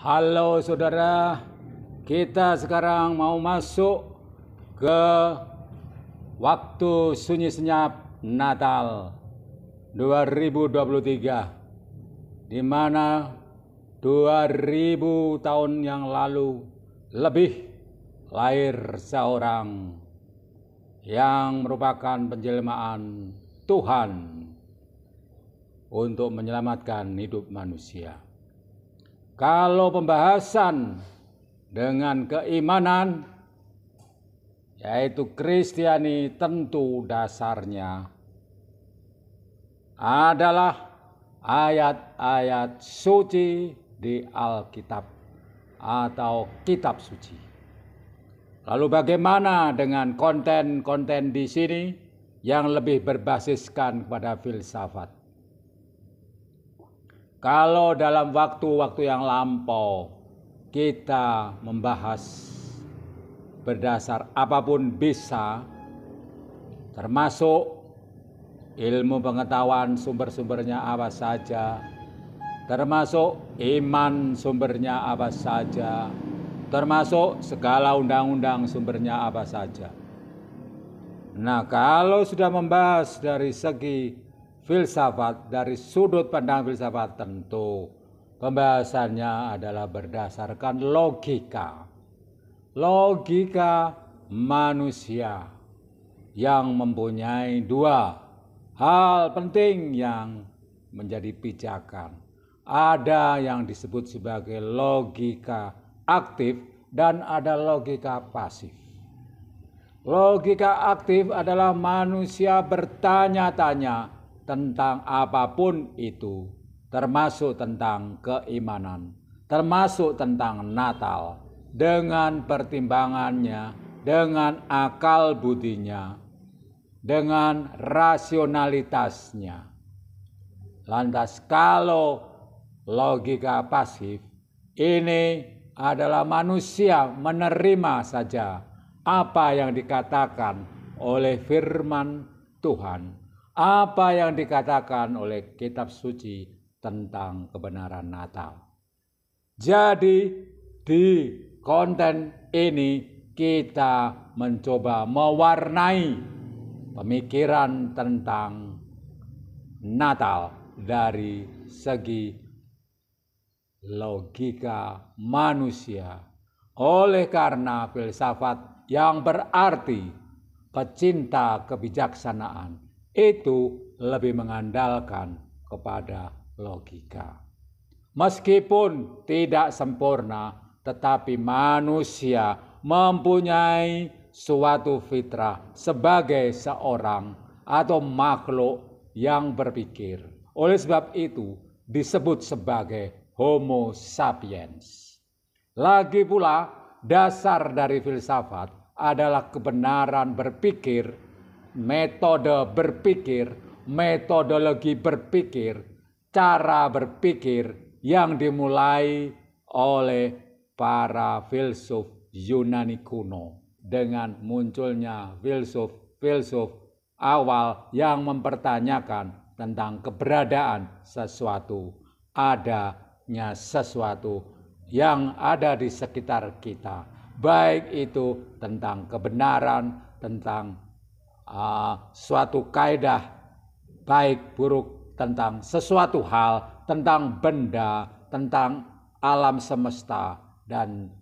Halo saudara, kita sekarang mau masuk ke waktu sunyi senyap Natal 2023 di mana 2000 tahun yang lalu lebih lahir seorang yang merupakan penjelmaan Tuhan untuk menyelamatkan hidup manusia. Kalau pembahasan dengan keimanan, yaitu Kristiani, tentu dasarnya adalah ayat-ayat suci di Alkitab atau Kitab Suci. Lalu, bagaimana dengan konten-konten di sini yang lebih berbasiskan kepada filsafat? Kalau dalam waktu-waktu yang lampau kita membahas berdasar apapun bisa, termasuk ilmu pengetahuan sumber-sumbernya apa saja, termasuk iman sumbernya apa saja, termasuk segala undang-undang sumbernya apa saja. Nah, kalau sudah membahas dari segi filsafat dari sudut pandang filsafat tentu. Pembahasannya adalah berdasarkan logika. Logika manusia yang mempunyai dua hal penting yang menjadi pijakan. Ada yang disebut sebagai logika aktif dan ada logika pasif. Logika aktif adalah manusia bertanya-tanya tentang apapun itu, termasuk tentang keimanan, termasuk tentang Natal, dengan pertimbangannya, dengan akal budinya, dengan rasionalitasnya. Lantas kalau logika pasif ini adalah manusia menerima saja apa yang dikatakan oleh firman Tuhan apa yang dikatakan oleh kitab suci tentang kebenaran Natal. Jadi di konten ini kita mencoba mewarnai pemikiran tentang Natal dari segi logika manusia. Oleh karena filsafat yang berarti pecinta kebijaksanaan itu lebih mengandalkan kepada logika. Meskipun tidak sempurna, tetapi manusia mempunyai suatu fitrah sebagai seorang atau makhluk yang berpikir. Oleh sebab itu disebut sebagai homo sapiens. Lagi pula dasar dari filsafat adalah kebenaran berpikir metode berpikir, metodologi berpikir, cara berpikir yang dimulai oleh para filsuf Yunani kuno dengan munculnya filsuf-filsuf awal yang mempertanyakan tentang keberadaan sesuatu, adanya sesuatu yang ada di sekitar kita, baik itu tentang kebenaran, tentang uh, suatu kaidah baik buruk tentang sesuatu hal, tentang benda, tentang alam semesta dan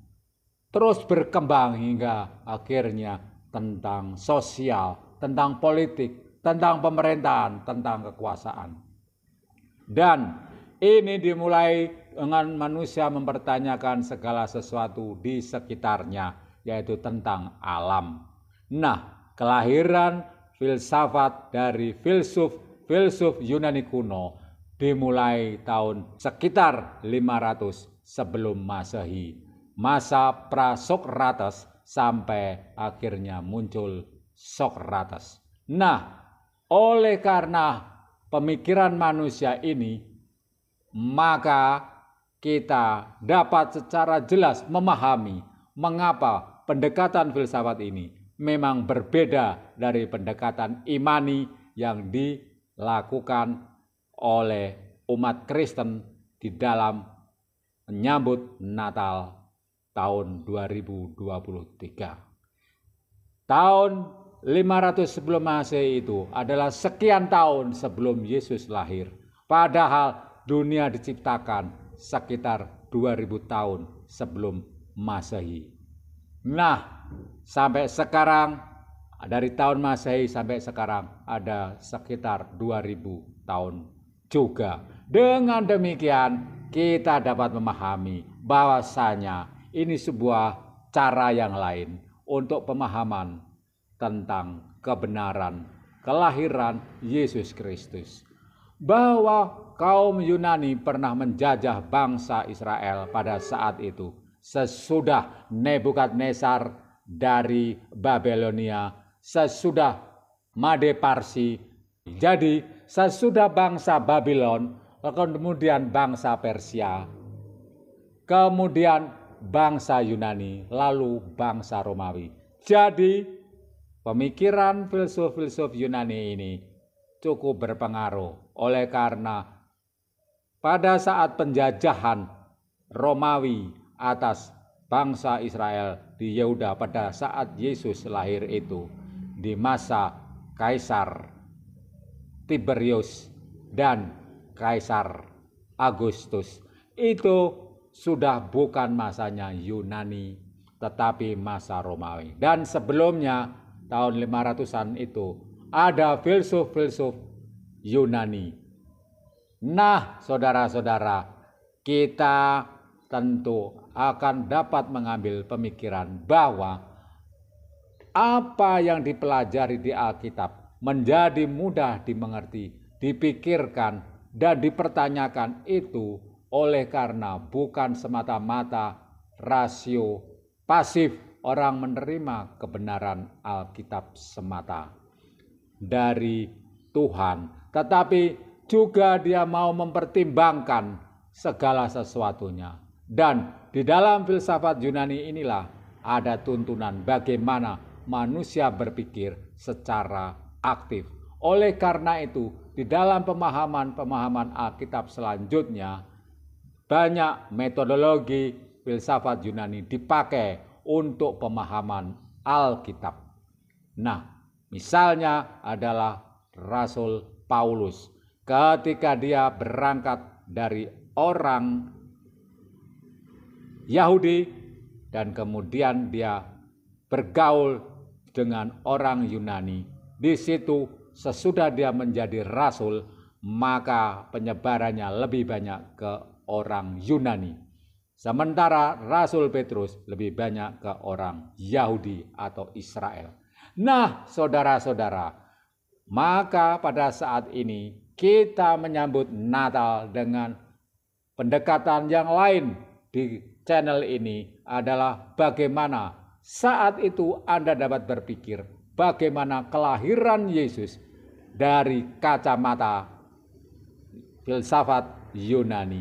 terus berkembang hingga akhirnya tentang sosial, tentang politik, tentang pemerintahan, tentang kekuasaan. Dan ini dimulai dengan manusia mempertanyakan segala sesuatu di sekitarnya, yaitu tentang alam. Nah, kelahiran filsafat dari filsuf filsuf Yunani kuno dimulai tahun sekitar 500 sebelum Masehi, masa Prasokrates sampai akhirnya muncul Sokrates. Nah, oleh karena pemikiran manusia ini, maka kita dapat secara jelas memahami mengapa pendekatan filsafat ini memang berbeda dari pendekatan imani yang dilakukan oleh umat Kristen di dalam menyambut Natal tahun 2023. Tahun 500 sebelum Masehi itu adalah sekian tahun sebelum Yesus lahir. Padahal dunia diciptakan sekitar 2000 tahun sebelum Masehi. Nah, sampai sekarang dari tahun Masehi sampai sekarang ada sekitar 2000 tahun juga. Dengan demikian kita dapat memahami bahwasanya ini sebuah cara yang lain untuk pemahaman tentang kebenaran kelahiran Yesus Kristus. Bahwa kaum Yunani pernah menjajah bangsa Israel pada saat itu sesudah Nebukadnezar dari Babilonia sesudah Made Parsi. Jadi sesudah bangsa Babylon, kemudian bangsa Persia, kemudian bangsa Yunani, lalu bangsa Romawi. Jadi pemikiran filsuf-filsuf Yunani ini cukup berpengaruh oleh karena pada saat penjajahan Romawi atas bangsa Israel di Yehuda pada saat Yesus lahir itu di masa Kaisar Tiberius dan Kaisar Agustus itu sudah bukan masanya Yunani tetapi masa Romawi dan sebelumnya tahun 500-an itu ada filsuf-filsuf Yunani. Nah, saudara-saudara, kita tentu akan dapat mengambil pemikiran bahwa apa yang dipelajari di Alkitab menjadi mudah dimengerti, dipikirkan, dan dipertanyakan itu oleh karena bukan semata-mata rasio pasif orang menerima kebenaran Alkitab semata dari Tuhan, tetapi juga dia mau mempertimbangkan segala sesuatunya dan di dalam filsafat Yunani inilah ada tuntunan bagaimana manusia berpikir secara aktif. Oleh karena itu, di dalam pemahaman-pemahaman Alkitab selanjutnya, banyak metodologi filsafat Yunani dipakai untuk pemahaman Alkitab. Nah, misalnya adalah Rasul Paulus ketika dia berangkat dari orang Yahudi dan kemudian dia bergaul dengan orang Yunani. Di situ sesudah dia menjadi rasul, maka penyebarannya lebih banyak ke orang Yunani. Sementara Rasul Petrus lebih banyak ke orang Yahudi atau Israel. Nah, saudara-saudara, maka pada saat ini kita menyambut Natal dengan pendekatan yang lain di channel ini adalah bagaimana saat itu Anda dapat berpikir bagaimana kelahiran Yesus dari kacamata filsafat Yunani.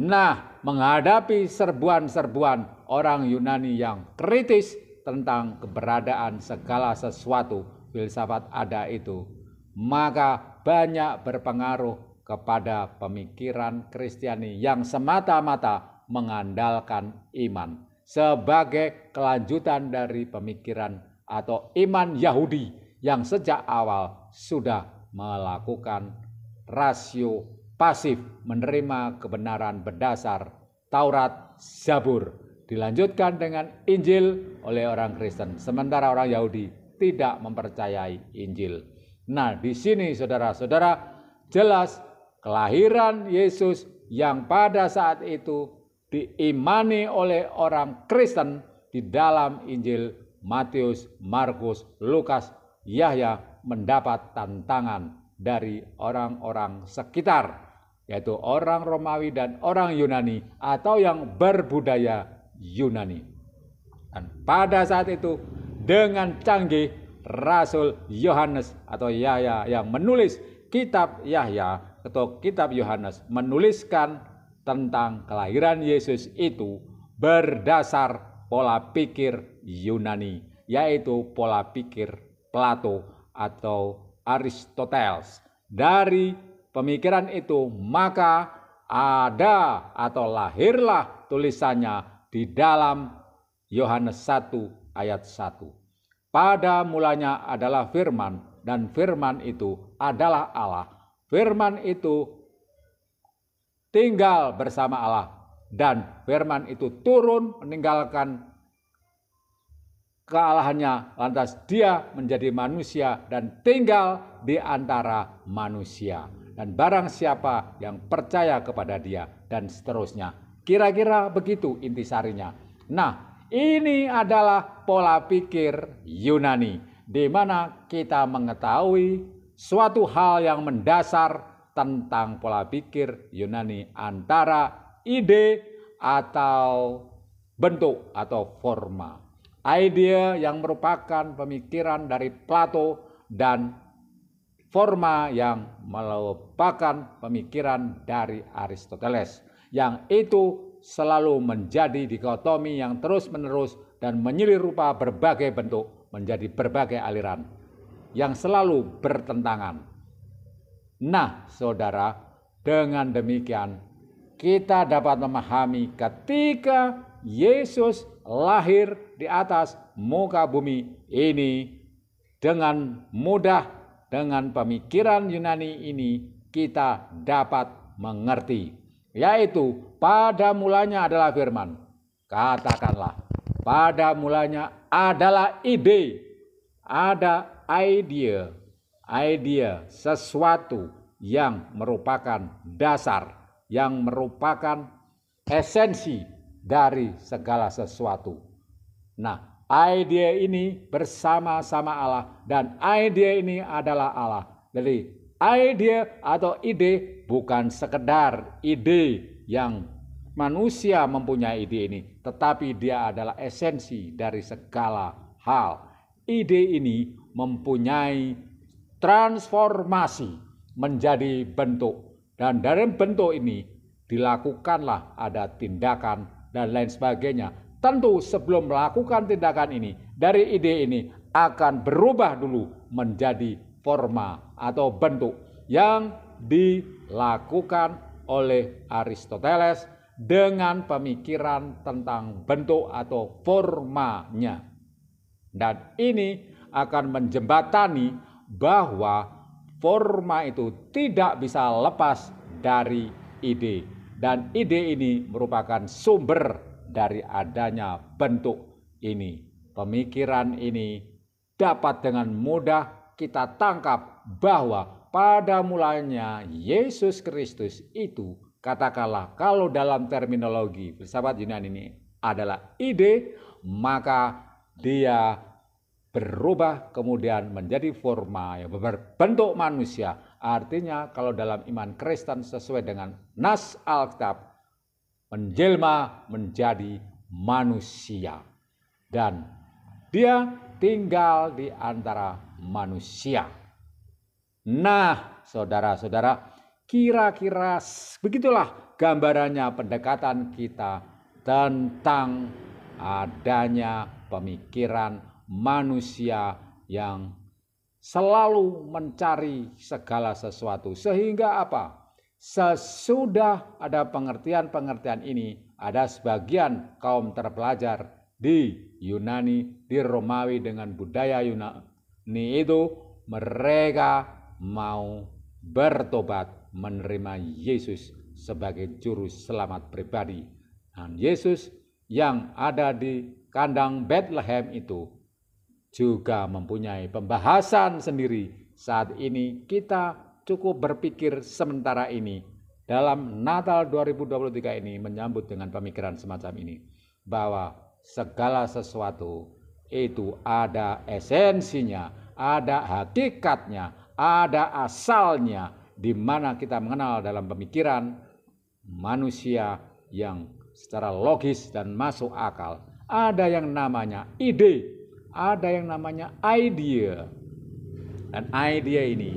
Nah, menghadapi serbuan-serbuan orang Yunani yang kritis tentang keberadaan segala sesuatu filsafat ada itu, maka banyak berpengaruh kepada pemikiran Kristiani yang semata-mata mengandalkan iman sebagai kelanjutan dari pemikiran atau iman Yahudi yang sejak awal sudah melakukan rasio pasif menerima kebenaran berdasar Taurat Zabur dilanjutkan dengan Injil oleh orang Kristen sementara orang Yahudi tidak mempercayai Injil. Nah, di sini saudara-saudara jelas kelahiran Yesus yang pada saat itu diimani oleh orang Kristen di dalam Injil Matius, Markus, Lukas, Yahya mendapat tantangan dari orang-orang sekitar, yaitu orang Romawi dan orang Yunani atau yang berbudaya Yunani. Dan pada saat itu dengan canggih Rasul Yohanes atau Yahya yang menulis kitab Yahya atau kitab Yohanes menuliskan tentang kelahiran Yesus itu berdasar pola pikir Yunani, yaitu pola pikir Plato atau Aristoteles. Dari pemikiran itu, maka ada atau lahirlah tulisannya di dalam Yohanes 1 ayat 1. Pada mulanya adalah firman dan firman itu adalah Allah. Firman itu tinggal bersama Allah. Dan firman itu turun meninggalkan kealahannya, lantas dia menjadi manusia dan tinggal di antara manusia. Dan barang siapa yang percaya kepada dia dan seterusnya. Kira-kira begitu intisarinya. Nah, ini adalah pola pikir Yunani, di mana kita mengetahui suatu hal yang mendasar tentang pola pikir Yunani antara ide atau bentuk atau forma. Idea yang merupakan pemikiran dari Plato dan forma yang melupakan pemikiran dari Aristoteles. Yang itu selalu menjadi dikotomi yang terus-menerus dan menyelir rupa berbagai bentuk menjadi berbagai aliran yang selalu bertentangan Nah, saudara, dengan demikian kita dapat memahami ketika Yesus lahir di atas muka bumi ini dengan mudah dengan pemikiran Yunani ini kita dapat mengerti yaitu pada mulanya adalah firman katakanlah pada mulanya adalah ide ada idea idea, sesuatu yang merupakan dasar, yang merupakan esensi dari segala sesuatu. Nah, idea ini bersama-sama Allah dan idea ini adalah Allah. Jadi, idea atau ide bukan sekedar ide yang manusia mempunyai ide ini, tetapi dia adalah esensi dari segala hal. Ide ini mempunyai transformasi menjadi bentuk. Dan dari bentuk ini dilakukanlah ada tindakan dan lain sebagainya. Tentu sebelum melakukan tindakan ini, dari ide ini akan berubah dulu menjadi forma atau bentuk yang dilakukan oleh Aristoteles dengan pemikiran tentang bentuk atau formanya. Dan ini akan menjembatani bahwa forma itu tidak bisa lepas dari ide dan ide ini merupakan sumber dari adanya bentuk ini. Pemikiran ini dapat dengan mudah kita tangkap bahwa pada mulanya Yesus Kristus itu katakanlah kalau dalam terminologi filsafat Yunani ini adalah ide, maka dia berubah kemudian menjadi forma yang berbentuk manusia. Artinya kalau dalam iman Kristen sesuai dengan nas Alkitab menjelma menjadi manusia dan dia tinggal di antara manusia. Nah, saudara-saudara, kira-kira begitulah gambarannya pendekatan kita tentang adanya pemikiran manusia yang selalu mencari segala sesuatu. Sehingga apa? Sesudah ada pengertian-pengertian ini, ada sebagian kaum terpelajar di Yunani, di Romawi dengan budaya Yunani itu, mereka mau bertobat menerima Yesus sebagai juru selamat pribadi. Dan Yesus yang ada di kandang Bethlehem itu juga mempunyai pembahasan sendiri. Saat ini kita cukup berpikir sementara ini dalam Natal 2023 ini menyambut dengan pemikiran semacam ini bahwa segala sesuatu itu ada esensinya, ada hakikatnya, ada asalnya di mana kita mengenal dalam pemikiran manusia yang secara logis dan masuk akal ada yang namanya ide ada yang namanya idea. Dan idea ini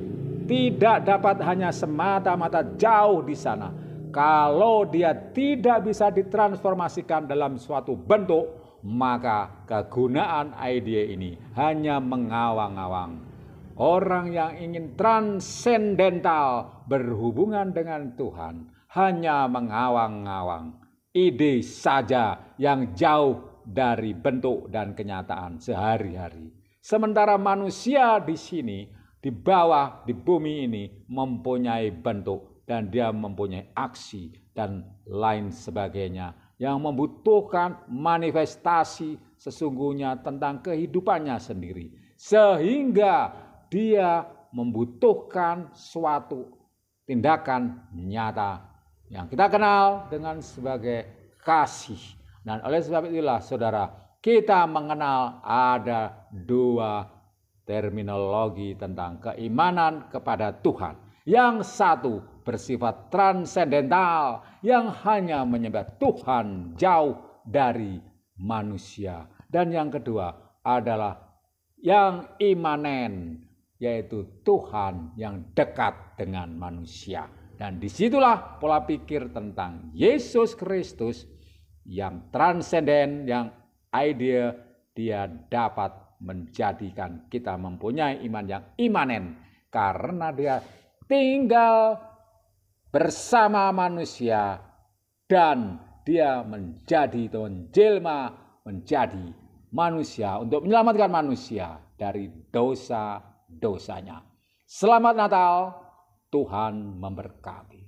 tidak dapat hanya semata-mata jauh di sana. Kalau dia tidak bisa ditransformasikan dalam suatu bentuk, maka kegunaan idea ini hanya mengawang-awang. Orang yang ingin transcendental berhubungan dengan Tuhan hanya mengawang-awang. Ide saja yang jauh dari bentuk dan kenyataan sehari-hari. Sementara manusia di sini, di bawah, di bumi ini mempunyai bentuk dan dia mempunyai aksi dan lain sebagainya yang membutuhkan manifestasi sesungguhnya tentang kehidupannya sendiri. Sehingga dia membutuhkan suatu tindakan nyata yang kita kenal dengan sebagai kasih dan oleh sebab itulah saudara, kita mengenal ada dua terminologi tentang keimanan kepada Tuhan. Yang satu bersifat transendental, yang hanya menyembah Tuhan jauh dari manusia. Dan yang kedua adalah yang imanen, yaitu Tuhan yang dekat dengan manusia. Dan disitulah pola pikir tentang Yesus Kristus yang transenden, yang ideal, dia dapat menjadikan kita mempunyai iman yang imanen karena dia tinggal bersama manusia dan dia menjadi Tuhan Jelma, menjadi manusia untuk menyelamatkan manusia dari dosa-dosanya. Selamat Natal, Tuhan memberkati.